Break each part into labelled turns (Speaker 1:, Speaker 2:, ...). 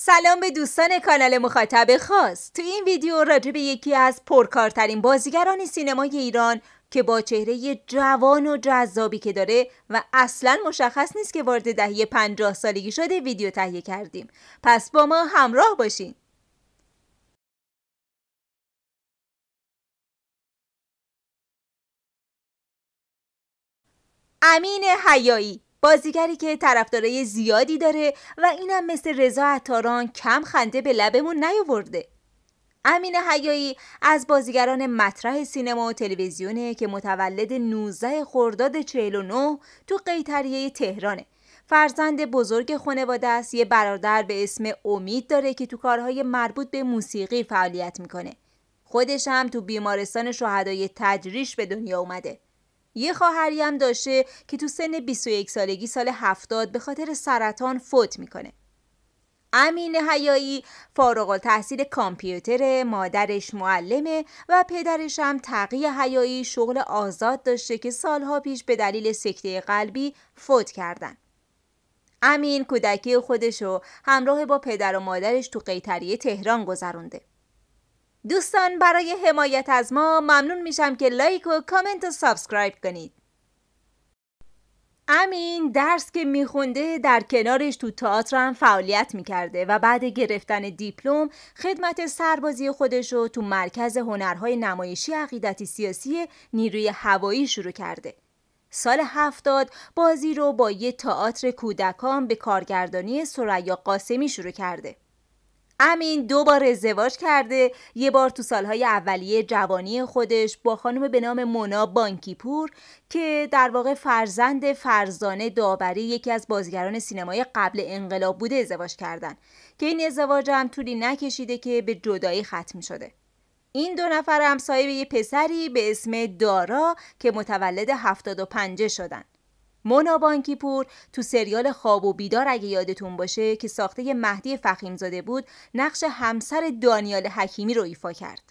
Speaker 1: سلام به دوستان کانال مخاطب خاص تو این ویدیو راجع به یکی از پرکارترین بازیگران سینمای ایران که با چهره جوان و جذابی که داره و اصلا مشخص نیست که وارد دهه 50 سالگی شده ویدیو تهیه کردیم پس با ما همراه باشین امین حیایی بازیگری که طرفدارای زیادی داره و اینم مثل رضا عطاران کم خنده به لبمون نیاورده امین حیایی از بازیگران مطرح سینما و تلویزیونه که متولد 19 خرداد 49 تو قیتریه تهرانه فرزند بزرگ خانواده است یه برادر به اسم امید داره که تو کارهای مربوط به موسیقی فعالیت میکنه خودش هم تو بیمارستان شهدای تجریش به دنیا اومده یه خواهری هم داشته که تو سن 21 سالگی سال 70 به خاطر سرطان فوت میکنه. امین حیایی فارغ تحصیل کامپیوتر مادرش معلمه و پدرش هم تقی حیایی شغل آزاد داشته که سالها پیش به دلیل سکته قلبی فوت کردن. امین کودکی خودشو همراه با پدر و مادرش تو قیطری تهران گذرونده. دوستان برای حمایت از ما ممنون میشم که لایک و کامنت و سابسکرایب کنید امین درس که میخونده در کنارش تو تئاتر هم فعالیت میکرده و بعد گرفتن دیپلم خدمت سربازی خودش رو تو مرکز هنرهای نمایشی عقیدتی سیاسی نیروی هوایی شروع کرده. سال هفتاد بازی رو با یه تئاتر کودکان به کارگردانی سریا قاسمی شروع کرده. امین دو بار ازدواج کرده یه بار تو سالهای اولیه جوانی خودش با خانم به نام مونا پور که در واقع فرزند فرزانه داوری یکی از بازیگران سینمای قبل انقلاب بوده ازدواج کردن که این ازدواج هم طولی نکشیده که به جدایی ختم شده این دو نفر هم صاحب یه پسری به اسم دارا که متولد 75 شدن مونا پور تو سریال خواب و بیدار اگه یادتون باشه که ساخته مهدی فخیمزاده بود نقش همسر دانیال حکیمی رو ایفا کرد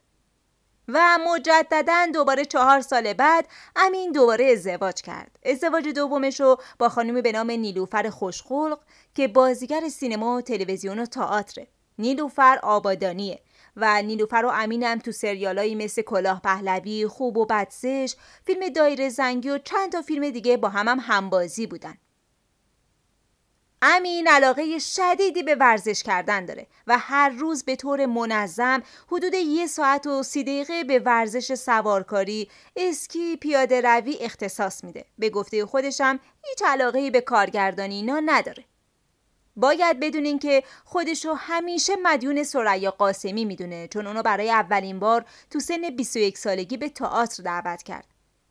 Speaker 1: و مجددا دوباره چهار سال بعد امین دوباره ازدواج کرد ازدواج دومش رو با خانمی به نام نیلوفر خوشخلق که بازیگر سینما و تلویزیون و تئاتر نیلوفر آبادانیه و نیلوفر و امینم تو سریالایی مثل کلاه پهلوی، خوب و بدسش، فیلم دایره زنگی و چند تا فیلم دیگه با هم هم همبازی بودن. امین علاقه شدیدی به ورزش کردن داره و هر روز به طور منظم حدود یه ساعت و سی دقیقه به ورزش سوارکاری، اسکی، پیاده روی اختصاص میده. به گفته خودشم هیچ علاقه به کارگردانی اینا نداره. باید بدونین که خودشو همیشه مدیون سریا قاسمی میدونه چون اونو برای اولین بار تو سن 21 سالگی به تئاتر دعوت کرد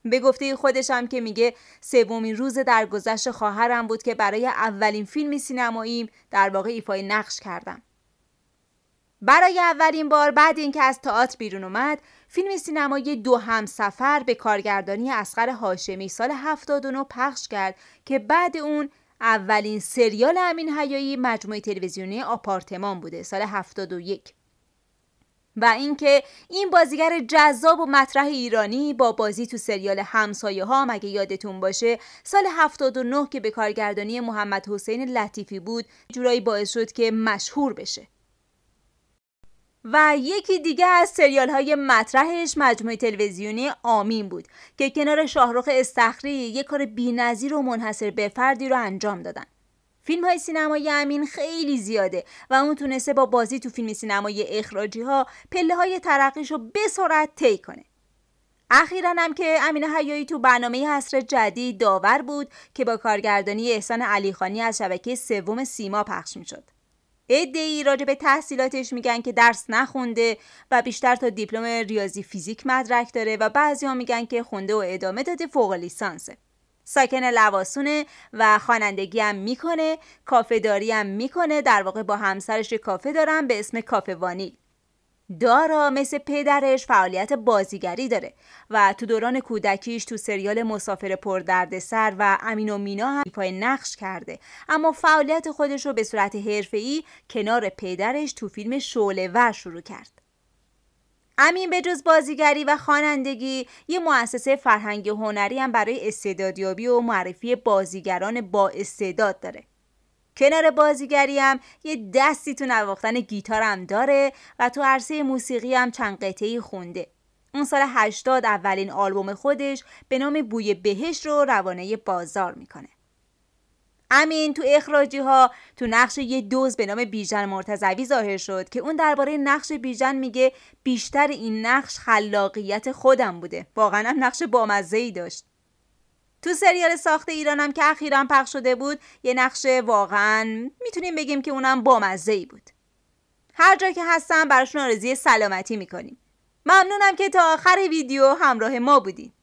Speaker 1: به گفته خودش هم که میگه سومین روز در گذشت خواهرم بود که برای اولین فیلم سینماییم در واقع ایفای نقش کردم برای اولین بار بعد اینکه از تئاتر بیرون اومد فیلم سینمایی دو همسفر به کارگردانی اسقر هاشمی سال 79 پخش کرد که بعد اون اولین سریال امین حیایی مجموعه تلویزیونی آپارتمان بوده سال 71 و اینکه این بازیگر جذاب و مطرح ایرانی با بازی تو سریال همسایه ها اگه یادتون باشه سال 79 که به کارگردانی محمد حسین لطیفی بود جورایی باعث شد که مشهور بشه و یکی دیگه از سریال های مطرحش مجموعه تلویزیونی آمین بود که کنار شاهرخ استخری یک کار بینظیر و منحصر به فردی رو انجام دادن فیلم های سینمایی امین خیلی زیاده و اون تونسته با بازی تو فیلم سینمایی اخراجی ها پله های ترقیش رو به سرعت طی کنه اخیرا هم که امین حیایی تو برنامه حصر جدید داور بود که با کارگردانی احسان علیخانی از شبکه سوم سیما پخش میشد ای راجع به تحصیلاتش میگن که درس نخونده و بیشتر تا دیپلم ریاضی فیزیک مدرک داره و بعضی ها میگن که خونده و ادامه داده فوق لیسانسه ساکن لواسونه و خوانندگی هم میکنه کافه داری هم میکنه در واقع با همسرش کافه دارم به اسم کافه وانیل دارا مثل پدرش فعالیت بازیگری داره و تو دوران کودکیش تو سریال مسافر پردردسر و امین و مینا هم پای نقش کرده اما فعالیت خودش رو به صورت حرفه‌ای کنار پدرش تو فیلم شعله ور شروع کرد امین به جز بازیگری و خوانندگی یه مؤسسه فرهنگ هنری هم برای استعدادیابی و معرفی بازیگران با استعداد داره کنار بازیگری هم یه دستی تو نواختن گیتارم داره و تو عرصه موسیقی هم چند قطعی خونده اون سال 80 اولین آلبوم خودش به نام بوی بهش رو روانه بازار میکنه امین تو اخراجی ها تو نقش یه دوز به نام بیژن مرتزوی ظاهر شد که اون درباره نقش بیژن میگه بیشتر این نقش خلاقیت خودم بوده واقعا هم نقش بامزه ای داشت تو سریال ساخت ایرانم که اخیرا پخش شده بود یه نقش واقعا میتونیم بگیم که اونم بامزه ای بود هر جا که هستم براشون آرزوی سلامتی میکنیم ممنونم که تا آخر ویدیو همراه ما بودین